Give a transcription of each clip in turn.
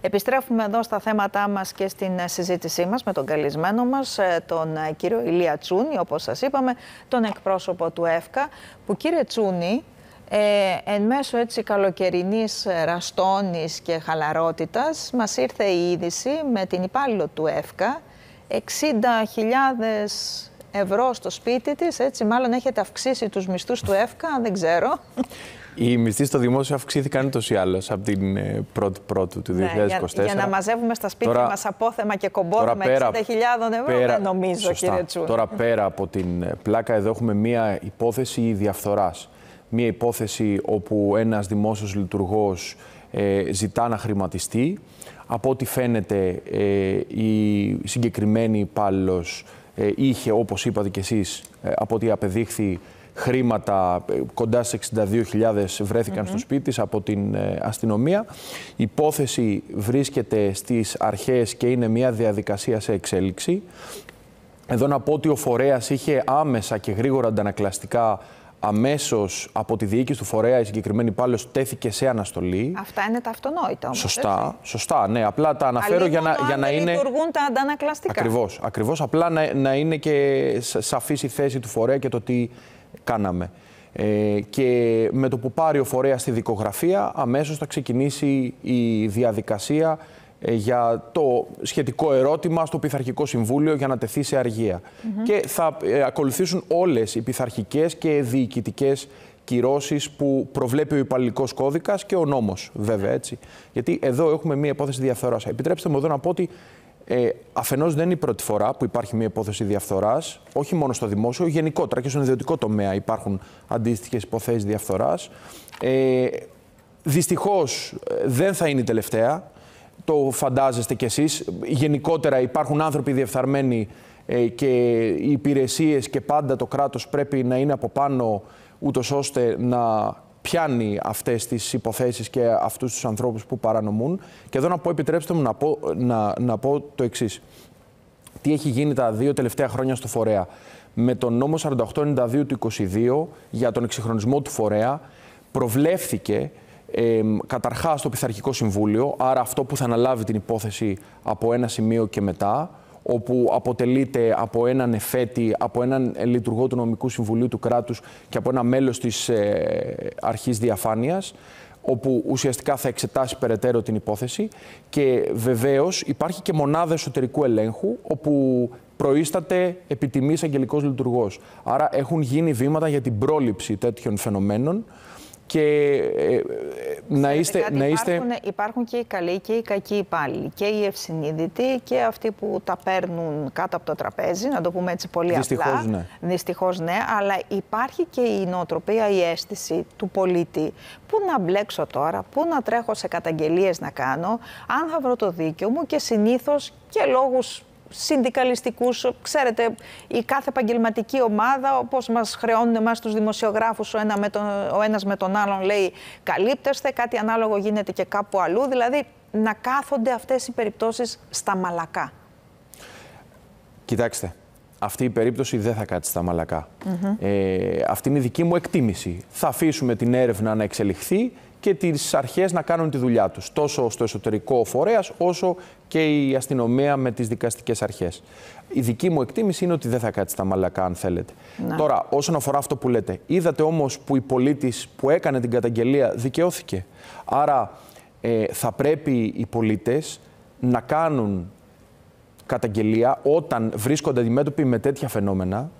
Επιστρέφουμε εδώ στα θέματά μας και στην συζήτησή μας με τον καλεσμένο μας, ε, τον ε, κύριο Ηλία Τσούνη, όπως σας είπαμε, τον εκπρόσωπο του ΕΦΚΑ, που κύριε Τσούνη, ε, εν μέσω έτσι καλοκαιρινής ραστόνης και χαλαρότητας μας ήρθε η είδηση με την υπάλληλο του ΕΦΚΑ 60.000 ευρώ στο σπίτι της, έτσι μάλλον έχετε αυξήσει τους μισθούς του ΕΦΚΑ, δεν ξέρω. Οι μισθοί στο δημόσιο αυξήθηκαν ούτως ή άλλως από την 1η ε, Πρώτου του 2024. Ναι, για, να μαζεύουμε στα σπίτια μας απόθεμα και με 60.000 ευρώ, πέρα, δεν νομίζω, κύριε Τσούρ. Τώρα, πέρα από την ε, πλάκα, εδώ έχουμε μία υπόθεση διαφθοράς. Μία υπόθεση όπου ένας δημόσιος λειτουργός ε, ζητά να χρηματιστεί. Από ό,τι φαίνεται, η συγκεκριμένη υπάλληλος είχε, όπως είπατε κι εσείς, από ό,τι απεδείχθη χρήματα, ε, κοντά σε 62.000 βρέθηκαν στο σπίτι της από την ε, αστυνομία. Η υπόθεση βρίσκεται στις αρχές και είναι μια διαδικασία σε εξέλιξη. Εδώ να πω ότι ο φορέας είχε άμεσα και γρήγορα αντανακλαστικά Αμέσως από τη διοίκηση του φορέα η συγκεκριμένη υπάλληλος τέθηκε σε αναστολή. Αυτά είναι τα αυτονόητα όμως, Σωστά, έτσι. σωστά, ναι. Απλά τα αναφέρω για να, για να είναι. λειτουργούν τα αντανακλαστικά. Ακριβώς. Ακριβώς. Απλά να, είναι και σαφής η θέση του φορέα και το τι κάναμε. Ε, και με το που πάρει ο φορέας στη δικογραφία, αμέσως θα ξεκινήσει η διαδικασία ε, για το σχετικό ερώτημα στο Πειθαρχικό Συμβούλιο για να τεθεί σε αργια Και θα ε, ακολουθήσουν όλες οι πειθαρχικές και διοικητικές κυρώσεις που προβλέπει ο υπαλληλικός κώδικας και ο νόμος βέβαια έτσι. Γιατί εδώ έχουμε μία υπόθεση διαφθοράς. Επιτρέψτε μου εδώ να πω ότι ε, Αφενός, δεν είναι η πρώτη φορά που υπάρχει μια υπόθεση διαφθοράς, όχι μόνο στο δημόσιο, γενικότερα και στον ιδιωτικό τομέα υπάρχουν αντίστοιχες υποθέσεις διαφθοράς. Ε, Δυστυχώς ε, δεν θα είναι η τελευταία. Το φαντάζεστε κι εσείς. Γενικότερα υπάρχουν άνθρωποι διεφθαρμένοι ε, και οι υπηρεσίες και πάντα το κράτος πρέπει να είναι από πάνω ούτως ώστε να πιάνει αυτές τις υποθέσεις και αυτούς τους ανθρώπους που παρανομούν. Και εδώ να πω, επιτρέψτε μου να πω, το εξής. Τι έχει γίνει τα δύο τελευταία χρόνια στο φορέα. Με τον νόμο 4892 του 22 για τον εξυγχρονισμό του φορέα προβλέφθηκε ε, καταρχάς το Πειθαρχικό Συμβούλιο, άρα αυτό που θα αναλάβει την υπόθεση από ένα σημείο και μετά, όπου αποτελείται από έναν εφέτη, από έναν λειτουργό του νομικού συμβουλίου του κράτους και από ένα μέλος της ε, αρχής διαφάνειας όπου ουσιαστικά θα εξετάσει περαιτέρω την υπόθεση και βεβαίως υπάρχει και μονάδα εσωτερικού ελέγχου όπου προείσταται επιτιμής αγγελικός λειτουργός. Άρα έχουν γίνει βήματα για την πρόληψη τέτοιων φαινομένων και ε, ε, να είστε... να είστε... Υπάρχουν, υπάρχουν, και οι καλοί και οι κακοί υπάλληλοι και οι ευσυνείδητοι και αυτοί που τα παίρνουν κάτω από το τραπέζι, να το πούμε έτσι πολύ Δυστυχώς, απλά. Ναι. Δυστυχώς ναι. αλλά υπάρχει και η νοοτροπία, η αίσθηση του πολίτη. Πού να μπλέξω τώρα, πού να τρέχω σε καταγγελίες να κάνω, αν θα βρω το δίκιο μου και συνήθως και λόγους συνδικαλιστικούς, Ξέρετε, η κάθε επαγγελματική ομάδα, όπως μας χρεώνουν εμάς τους δημοσιογράφους ο, ένα με τον, ο ένας με τον άλλον λέει καλύπτεστε, κάτι ανάλογο γίνεται και κάπου αλλού. Δηλαδή, να κάθονται αυτές οι περιπτώσεις στα μαλακά. Κοιτάξτε, αυτή η περίπτωση δεν θα κάτσει στα μαλακά. ε, αυτή είναι η δική μου εκτίμηση. Θα αφήσουμε την έρευνα να εξελιχθεί και τις αρχές να κάνουν τη δουλειά τους, τόσο στο εσωτερικό φορέας, όσο και η αστυνομία με τις δικαστικές αρχές. Η δική μου εκτίμηση είναι ότι δεν θα κάτσει τα μαλακά, αν θέλετε. Ναι. Τώρα, όσον αφορά αυτό που λέτε, είδατε όμως που η πολίτης που έκανε την καταγγελία δικαιώθηκε. Άρα, ε, θα πρέπει οι πολιτε να κάνουν καταγγελία όταν βρίσκονται αντιμέτωποι με τέτοια φαινόμενα.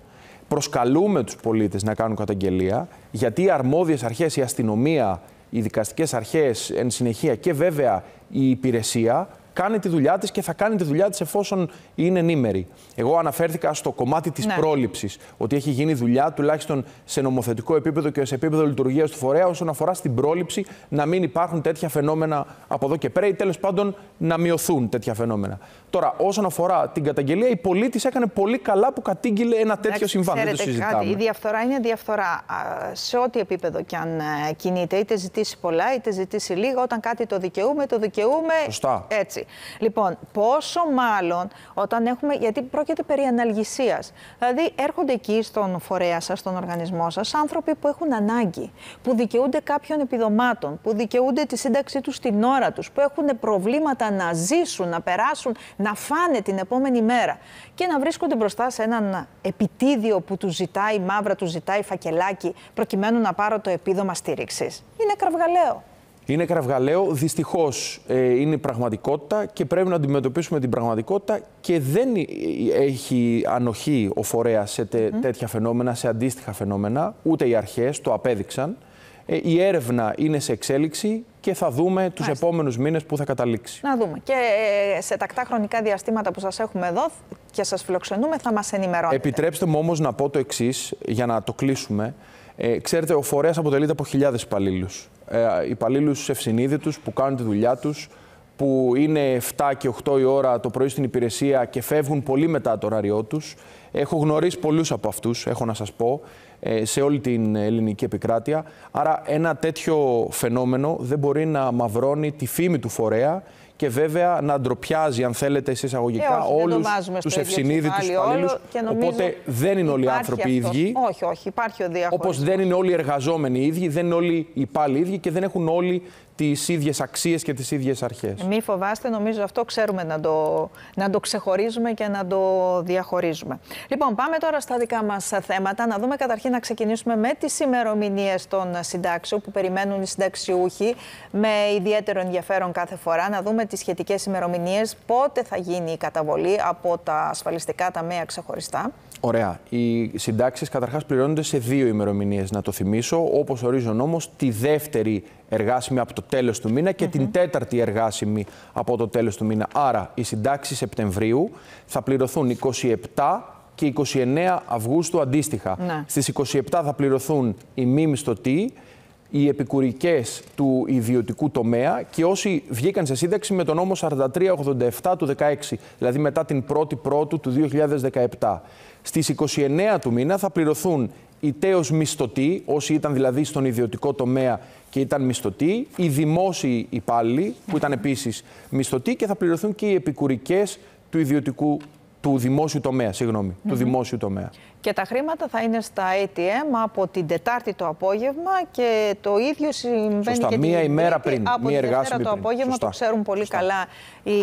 Προσκαλούμε τους πολίτες να κάνουν καταγγελία, γιατί οι αρμόδιες αρχές, η αστυνομία, οι δικαστικές αρχές, εν συνεχεία και βέβαια η υπηρεσία κάνει τη δουλειά της και θα κάνει τη δουλειά της εφόσον είναι ενήμερη. Εγώ αναφέρθηκα στο κομμάτι της ναι. πρόληψης, ότι έχει γίνει δουλειά τουλάχιστον σε νομοθετικό επίπεδο και σε επίπεδο λειτουργίας του φορέα όσον αφορά στην πρόληψη να μην υπάρχουν τέτοια φαινόμενα από εδώ και πέρα ή τέλος πάντων να μειωθούν τέτοια φαινόμενα. Τώρα, όσον αφορά την καταγγελία, η πολίτη έκανε πολύ καλά που κατήγγειλε ένα τέτοιο συμβάν. Δεν το συζητάμε. η διαφθορά είναι διαφθορά σε ό,τι επίπεδο και αν ε, κινείται. Είτε ζητήσει πολλά, είτε ζητήσει λίγα. Όταν κάτι το δικαιούμε, το δικαιούμε. Σωστά. Έτσι. Λοιπόν, πόσο μάλλον όταν έχουμε. Γιατί πρόκειται περί αναλγησίας. Δηλαδή, έρχονται εκεί στον φορέα σας, στον οργανισμό σας, άνθρωποι που έχουν ανάγκη, που δικαιούνται κάποιων επιδομάτων, που δικαιούνται τη σύνταξή τους στην ώρα τους, που έχουν προβλήματα να ζήσουν, να περάσουν, να φάνε την επόμενη μέρα. Και να βρίσκονται μπροστά σε έναν επιτίδιο που τους ζητάει μαύρα, τους ζητάει φακελάκι, προκειμένου να πάρω το επίδομα στήριξης. Είναι κραυγαλαίο. Είναι κραυγαλαίο. Δυστυχώς ε, είναι πραγματικότητα και πρέπει να αντιμετωπίσουμε την πραγματικότητα και δεν ε, έχει ανοχή ο φορέας σε τε, τέτοια φαινόμενα, σε αντίστοιχα φαινόμενα. Ούτε οι αρχές το απέδειξαν. Ε, η έρευνα είναι σε εξέλιξη και θα δούμε τους επόμενους μήνες που θα καταλήξει. Να δούμε. Και ε, σε τακτά χρονικά διαστήματα που σας έχουμε εδώ και σας φιλοξενούμε, θα μας ενημερώνετε. Επιτρέψτε μου όμως να πω το εξής, για να το κλείσουμε. ξέρετε, ο φορέας αποτελείται από χιλιάδες υπαλλήλους ε, υπαλλήλους ευσυνείδητους που κάνουν τη δουλειά τους, που είναι 7 και 8 η ώρα το πρωί στην υπηρεσία και φεύγουν πολύ μετά το ωράριό τους. Έχω γνωρίσει πολλούς από αυτούς, έχω να σας πω, ε, σε όλη την ελληνική επικράτεια. Άρα, ένα τέτοιο φαινόμενο δεν μπορεί να μαυρώνει τη φήμη του φορέα και βέβαια να ντροπιάζει, αν θέλετε, σε εισαγωγικά όλου του ευσυνείδητου υπαλλήλου. Οπότε δεν είναι όλοι οι άνθρωποι οι, ίδιοι. Όχι, όχι, υπάρχει ο διαχωρισμός. Όπως δεν είναι όλοι οι εργαζόμενοι ίδιοι, δεν είναι όλοι οι υπάλληλοι ίδιοι και δεν έχουν όλοι τις ίδιες αξίες και τις ίδιες αρχές. Μη φοβάστε, νομίζω αυτό ξέρουμε να το, να το ξεχωρίζουμε και να το διαχωρίζουμε. Λοιπόν, πάμε τώρα στα δικά μας θέματα. Να δούμε καταρχήν να ξεκινήσουμε με τις ημερομηνίες των συντάξεων που περιμένουν οι συνταξιούχοι με ιδιαίτερο ενδιαφέρον κάθε φορά. Να δούμε τις σχετικές ημερομηνίες, πότε θα γίνει η καταβολή από τα ασφαλιστικά ταμεία ξεχωριστά. Ωραία. Οι συντάξεις καταρχάς πληρώνονται σε δύο ημερομηνίες, να το θυμίσω, όπως ορίζει νόμος, τη δεύτερη εργάσιμη από το τέλος του μήνα και την τέταρτη εργάσιμη από το τέλος του μήνα. Άρα, οι συντάξεις Σεπτεμβρίου θα πληρωθούν 27 και 29 Αυγούστου αντίστοιχα. Ναι. Στις 27 θα πληρωθούν οι μη μισθωτοί οι επικουρικές του ιδιωτικού τομέα και όσοι βγήκαν σε σύνταξη με τον νόμο 4387 του 16, δηλαδή μετά την 1η Πρώτου του 2017. Στις 29 του μήνα θα πληρωθούν οι τέος μισθωτοί, όσοι ήταν δηλαδή στον ιδιωτικό τομέα και ήταν μισθωτοί, οι δημόσιοι υπάλληλοι που ήταν επίσης μισθωτοί και θα πληρωθούν και οι επικουρικές του δημόσιου τομέα, του δημόσιου τομέα και τα χρήματα θα είναι στα ATM από την Τετάρτη το απόγευμα και το ίδιο συμβαίνει Σωστά, και μία την ημέρα πριν, από μία την Δευτέρα το απόγευμα, το ξέρουν πολύ καλά οι,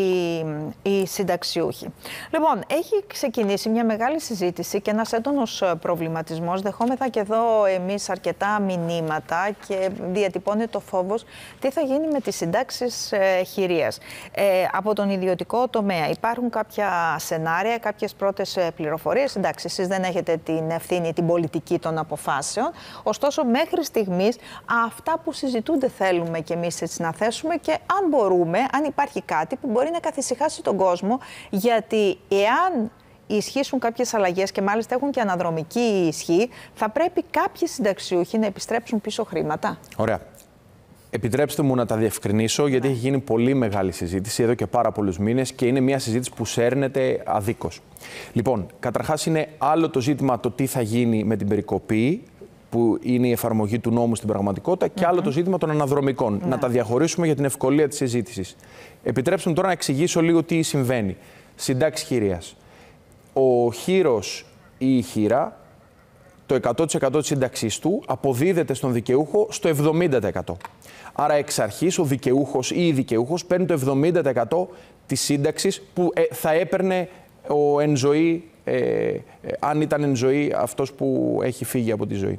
οι συνταξιούχοι. Λοιπόν, έχει ξεκινήσει μια μεγάλη συζήτηση και ένας έντονος ε, προβληματισμός. Δεχόμεθα και εδώ εμείς αρκετά μηνύματα και διατυπώνεται το φόβος τι θα γίνει με τις συντάξεις ε, χειρίας. Ε, από τον ιδιωτικό τομέα υπάρχουν κάποια σενάρια, κάποιες πρώτες ε, πληροφορίες. Εντάξει, εσείς δεν έχετε την ευθύνη την πολιτική των αποφάσεων. Ωστόσο, μέχρι στιγμής αυτά που συζητούνται θέλουμε κι εμείς έτσι να θέσουμε και αν μπορούμε, αν υπάρχει κάτι που μπορεί να καθησυχάσει τον κόσμο, γιατί εάν ισχύσουν κάποιες αλλαγές και μάλιστα έχουν και αναδρομική ισχύ, θα πρέπει κάποιοι συνταξιούχοι να επιστρέψουν πίσω χρήματα. Ωραία. Επιτρέψτε μου να τα διευκρινίσω, γιατί ναι. έχει γίνει πολύ μεγάλη συζήτηση εδώ και πάρα πολλούς μήνες και είναι μια συζήτηση που σέρνεται αδίκως. Λοιπόν, καταρχάς είναι άλλο το ζήτημα το τι θα γίνει με την περικοπή, που είναι η εφαρμογή του νόμου στην πραγματικότητα, και άλλο το ζήτημα των αναδρομικών. Ναι. Να τα διαχωρίσουμε για την ευκολία της συζήτησης. Επιτρέψτε μου τώρα να εξηγήσω λίγο τι συμβαίνει. Συντάξεις χειρία. Ο χείρος ή η χείρα το 100% της σύνταξής του αποδίδεται στον δικαιούχο στο 70%. Άρα εξ αρχής ο δικαιούχος ή η δικαιούχος παίρνει το 70% της σύνταξης που ε, θα έπαιρνε ο εν ζωή, ε, ε, αν ήταν εν ζωή αυτός που έχει φύγει από τη ζωή.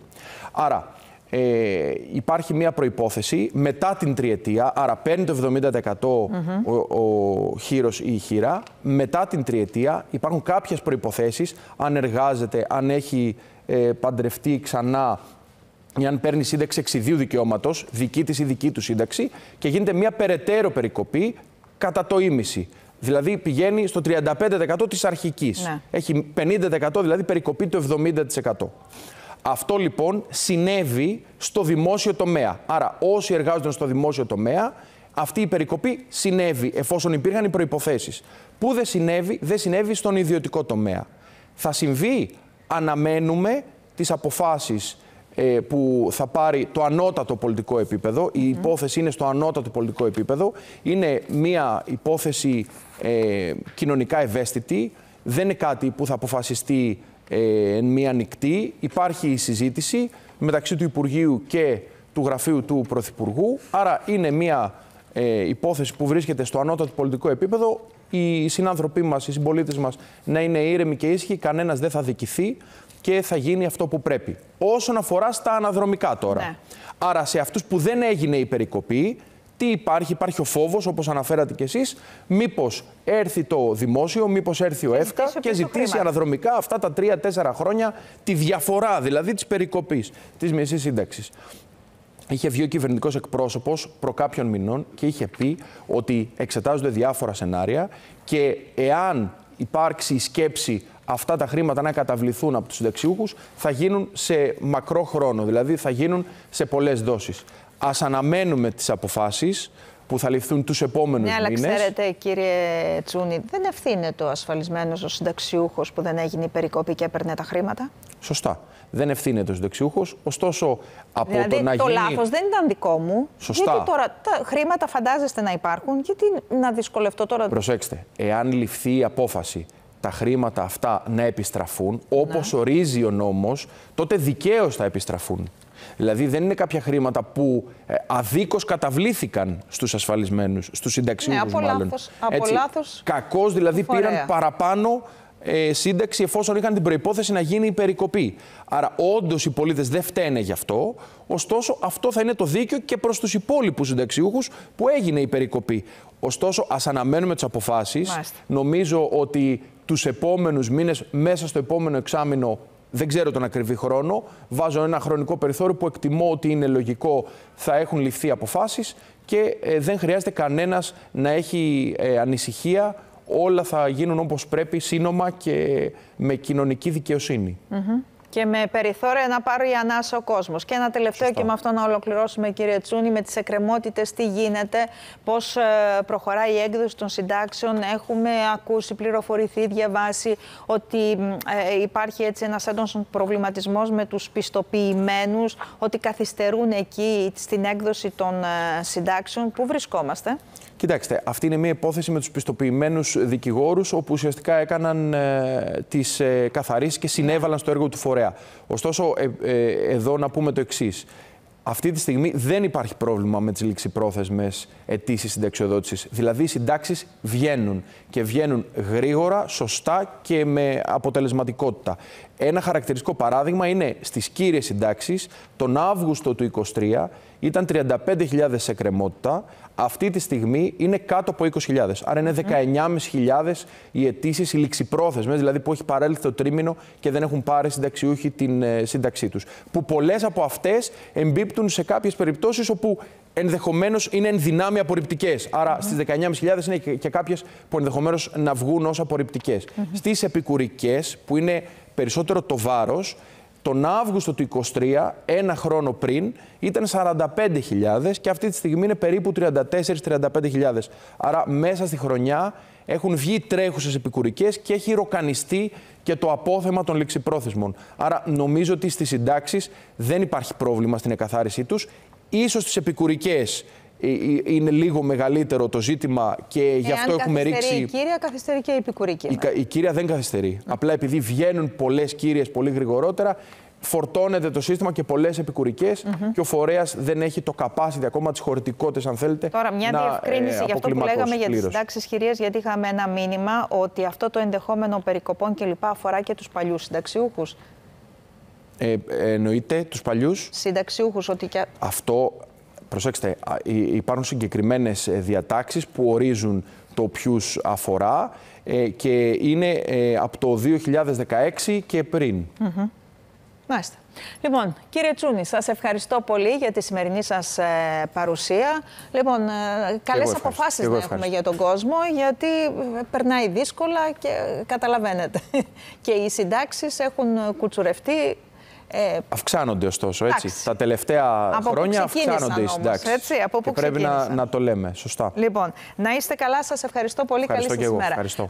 Άρα ε, υπάρχει μία προϋπόθεση μετά την τριετία, άρα παίρνει το 70% ο, ο χείρος ή η χείρα. Μετά την τριετία υπάρχουν κάποιες προϋποθέσεις, αν εργάζεται, αν έχει ε, παντρευτεί ξανά ή αν παίρνει σύνταξη εξιδίου δικαιώματος, δική της ή δική του σύνταξη, και γίνεται μία περαιτέρω περικοπή κατά το ίμιση. Δηλαδή πηγαίνει στο 35% της αρχικής. Ναι. Έχει 50% δηλαδή περικοπή το 70%. Αυτό λοιπόν συνέβη στο δημόσιο τομέα. Άρα όσοι εργάζονται στο δημόσιο τομέα, αυτή η περικοπή συνέβη εφόσον υπήρχαν οι προϋποθέσεις. Πού δεν συνέβη, δεν συνέβη στον ιδιωτικό τομέα. Θα συμβεί, αναμένουμε τις αποφάσεις ε, που θα πάρει το ανώτατο πολιτικό επίπεδο. Η υπόθεση είναι στο ανώτατο πολιτικό επίπεδο. Είναι μια υπόθεση ε, κοινωνικά ευαίσθητη. Δεν είναι κάτι που θα αποφασιστεί ε, εν μία νυχτή. Υπάρχει η συζήτηση μεταξύ του Υπουργείου και του Γραφείου του Πρωθυπουργού. Άρα είναι μία ε, υπόθεση που βρίσκεται στο ανώτατο πολιτικό επίπεδο. Οι συνάνθρωποι μας, οι συμπολίτες μας να είναι ήρεμοι και ήσυχοι, κανένας δεν θα δικηθεί και θα γίνει αυτό που πρέπει. Όσον αφορά στα αναδρομικά τώρα. Ναι. Άρα σε αυτούς που δεν έγινε η περικοπή, τι υπάρχει, υπάρχει ο φόβος, όπως αναφέρατε κι εσείς, μήπως έρθει το δημόσιο, μήπως έρθει ο ε, ΕΦΚΑ και ζητήσει, αναδρομικά αυτά τα τρία-τέσσερα χρόνια τη διαφορά δηλαδή της περικοπής της μισή σύνταξης. Είχε βγει ο κυβερνητικός εκπρόσωπος προ κάποιων μηνών και είχε πει ότι εξετάζονται διάφορα σενάρια και εάν υπάρξει η σκέψη αυτά τα χρήματα να καταβληθούν από τους συνταξιούχους θα γίνουν σε μακρό χρόνο, δηλαδή θα γίνουν σε πολλές δόσεις ας αναμένουμε τις αποφάσεις που θα ληφθούν τους επόμενους μήνες. Ναι, αλλά ξέρετε κύριε Τσούνη, δεν ευθύνεται ο ασφαλισμένος ο συνταξιούχος που δεν έγινε η περικοπή και έπαιρνε τα χρήματα. Σωστά. Δεν ευθύνεται ο συνταξιούχος. Ωστόσο, από δηλαδή, το να γίνει. Το λάθος δεν ήταν δικό μου. Σωστά. Γιατί τώρα τα χρήματα φαντάζεστε να υπάρχουν, γιατί να δυσκολευτώ τώρα. Προσέξτε, εάν ληφθεί η απόφαση τα χρήματα αυτά να επιστραφούν, όπως ναι. ορίζει ο νόμος, τότε δικαίως θα επιστραφούν. Δηλαδή δεν είναι κάποια χρήματα που ε, αδίκως καταβλήθηκαν στους ασφαλισμένους, στους συνταξιούχους ναι, μάλλον. Λάθος, από λάθος Κακώς δηλαδή φορέα. πήραν παραπάνω ε, σύνταξη εφόσον είχαν την προϋπόθεση να γίνει η περικοπή. Άρα όντως οι πολίτες δεν φταίνε γι' αυτό, ωστόσο αυτό θα είναι το δίκαιο και προς τους υπόλοιπους συνταξιούχους που έγινε η περικοπή. Ωστόσο ας αναμένουμε τις αποφάσεις. Μάλιστα. Νομίζω ότι τους επόμενους μήνες, μέσα στο επόμενο εξάμεινο δεν ξέρω τον ακριβή χρόνο. Βάζω ένα χρονικό περιθώριο που εκτιμώ ότι είναι λογικό, θα έχουν ληφθεί αποφάσεις και ε, δεν χρειάζεται κανένας να έχει ε, ανησυχία. Όλα θα γίνουν όπως πρέπει, σύνομα και με κοινωνική δικαιοσύνη. Και με περιθώρια να πάρει η ανάσα ο κόσμος. Και ένα τελευταίο και με αυτό να ολοκληρώσουμε, κύριε Τσούνη, με τις εκκρεμότητες, τι γίνεται, πώς ε, προχωράει η έκδοση των συντάξεων. Έχουμε ακούσει, πληροφορηθεί, διαβάσει ότι ε, υπάρχει έτσι ένας έντονος προβληματισμός με τους πιστοποιημένους, ότι καθυστερούν εκεί στην έκδοση των ε, συντάξεων. Πού βρισκόμαστε. Κοιτάξτε, αυτή είναι μια υπόθεση με τους πιστοποιημένους δικηγόρους, όπου ουσιαστικά έκαναν ε, τις ε, καθαρίσεις και συνέβαλαν στο έργο του φορέα. Ωστόσο, ε, ε, εδώ να πούμε το εξής. Αυτή τη στιγμή δεν υπάρχει πρόβλημα με τις ληξιπρόθεσμες αιτήσεις συνταξιοδότησης. Δηλαδή, οι συντάξεις βγαίνουν και βγαίνουν γρήγορα, σωστά και με αποτελεσματικότητα. Ένα χαρακτηριστικό παράδειγμα είναι στις κύριες συντάξεις τον Αύγουστο του 2023 ήταν 35.000 σε κρεμότητα, αυτή τη στιγμή είναι κάτω από 20.000. Άρα είναι 19.500 οι αιτήσεις, οι ληξιπρόθεσμες, δηλαδή που έχει παρέλθει το τρίμηνο και δεν έχουν πάρει συνταξιούχοι την ε, σύνταξή τους. Που πολλές από αυτές εμπίπτουν σε κάποιες περιπτώσεις όπου ενδεχομένως είναι εν δυνάμει απορριπτικές. Άρα στι 19.500 είναι και κάποιες που ενδεχομένως να βγουν ως απορριπτικές. Στις επικουρικές, που είναι περισσότερο το βάρος. Τον Αύγουστο του 2023, ένα χρόνο πριν, ήταν 45.000 και αυτή τη στιγμή είναι περίπου 34-35.000. Άρα μέσα στη χρονιά έχουν βγει τρέχουσες επικουρικές και έχει ροκανιστεί και το απόθεμα των ληξιπρόθεσμων. Άρα νομίζω ότι στις συντάξεις δεν υπάρχει πρόβλημα στην εκαθάρισή τους. Ίσως στις επικουρικές ε, ε, είναι λίγο μεγαλύτερο το ζήτημα και ε, γι' αυτό έχουμε ρίξει. Η κύρια καθυστερεί και η επικουρική. Η, κύρια δεν καθυστερεί. Mm. Απλά επειδή βγαίνουν πολλές κύριες πολύ γρηγορότερα, φορτώνεται το σύστημα και πολλές επικουρικές mm και ο φορέας δεν έχει το capacity ακόμα τις χωρητικότητες, αν θέλετε. Τώρα, μια να, διευκρίνηση για αυτό που λέγαμε για τις συντάξει κυρία γιατί είχαμε ένα μήνυμα ότι αυτό το ενδεχόμενο περικοπών κλπ. αφορά και τους παλιούς συνταξιούχους. Ε, εννοείται τους παλιούς. Συνταξιούχους, ότι και. Αυτό Προσέξτε, υπάρχουν συγκεκριμένες ε, διατάξεις που ορίζουν το ποιους αφορά ε, και είναι ε, από το 2016 και πριν. Mm Μάλιστα. Λοιπόν, κύριε Τσούνη, σας ευχαριστώ πολύ για τη σημερινή σας παρουσία. Λοιπόν, καλέ αποφάσει να έχουμε για τον κόσμο, γιατί περνάει δύσκολα και καταλαβαίνετε. Και οι συντάξεις έχουν κουτσουρευτεί ε, αυξάνονται ωστόσο, έτσι. Τα τελευταία χρόνια αυξάνονται οι συντάξει. από που και πρέπει να, το λέμε. Σωστά. Λοιπόν, να είστε καλά. Σας ευχαριστώ πολύ. Καλή σα ημέρα. Ευχαριστώ.